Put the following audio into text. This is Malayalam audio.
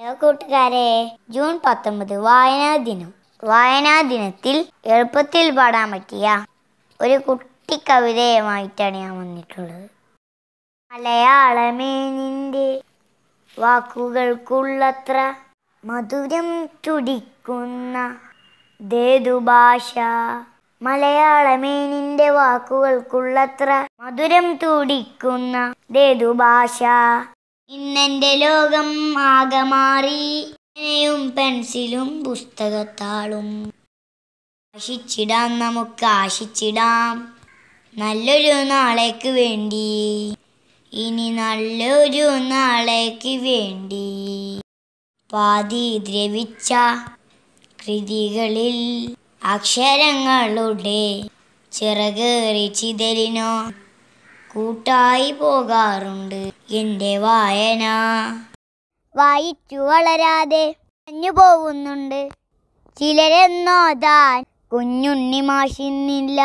ഹലോ കൂട്ടുകാരെ ജൂൺ പത്തൊമ്പത് വായനാ ദിനം വായനാ ദിനത്തിൽ എളുപ്പത്തിൽ പാടാൻ പറ്റിയ ഒരു കുട്ടി കവിതയുമായിട്ടാണ് ഞാൻ വന്നിട്ടുള്ളത് മലയാളമേ നിന്റെ വാക്കുകൾക്കുള്ളത്ര മധുരം തുടിക്കുന്ന ദേതുഭാഷ മലയാളമേ നിന്റെ വാക്കുകൾക്കുള്ളത്ര മധുരം തുടിക്കുന്ന ദേതുഭാഷ ഇന്നെൻ്റെ ലോകം ആകെ മാറി പേനയും പെൻസിലും പുസ്തകത്താളും ആശിച്ചിടാം നമുക്ക് ആശിച്ചിടാം നല്ലൊരു നാളേക്ക് വേണ്ടി ഇനി നല്ലൊരു നാളേക്ക് വേണ്ടി പാതി ദ്രവിച്ച കൃതികളിൽ അക്ഷരങ്ങളുടെ ചിറകേറി ചിതലിനോ കൂട്ടായി പോകാറുണ്ട് എന്റെ വായന വായിച്ചു വളരാതെ അഞ്ഞു ചിലരെന്നോ താൻ കുഞ്ഞുണ്ണി മാഷിന്നില്ല